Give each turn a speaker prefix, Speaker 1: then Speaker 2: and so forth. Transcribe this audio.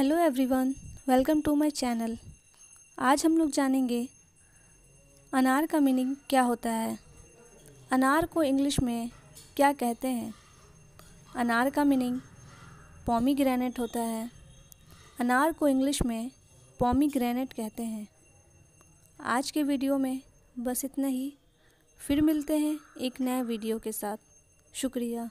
Speaker 1: hello everyone welcome to my channel आज हम लोग जानेंगे अनार का मीनिंग क्या होता है अनार को इंग्लिश में क्या कहते हैं अनार का मीनिंग पॉमी ग्रेनेट होता है अनार को इंग्लिश में पॉमी ग्रेनेट कहते हैं आज के वीडियो में बस इतना ही फिर मिलते हैं एक नए वीडियो के साथ शुक्रिया